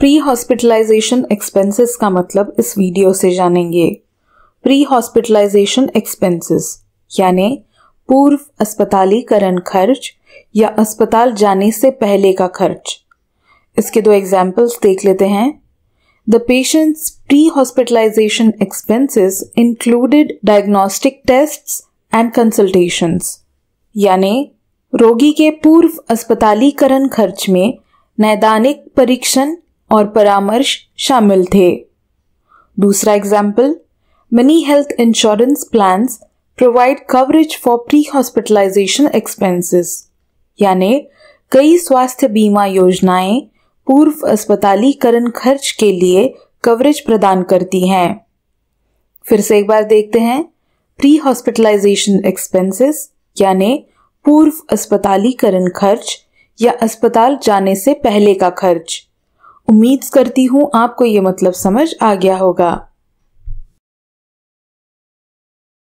pre hospitalisation expenses का मतलब इस वीडियो से जानेंगे प्री हॉस्पिटलाइजेशन एक्सपेंसेस यानी पूर्व अस्पतालीकरण खर्च या अस्पताल जाने से पहले का खर्च इसके दो एग्जाम्पल्स देख लेते हैं the patients pre hospitalisation expenses included diagnostic test and consultations यानी रोगी के पूर्व अस्पतालीकरण खर्च में नैदानिक परीक्षण और परामर्श शामिल थे दूसरा example money health insurance plan provide coverage for pre hospitalisation expenses यानि कई स्वास्थ्य बीमा योजनाएं पूर्व अस्पतालीकरण खर्च के लिए कवरेज प्रदान करती हैं फिर से एक बार देखते हैं प्री हॉस्पिटलाइजेशन एक्सपेंसेस यानी पूर्व अस्पतालीकरण खर्च या अस्पताल जाने से पहले का खर्च उम्मीद करती हूँ आपको ये मतलब समझ आ गया होगा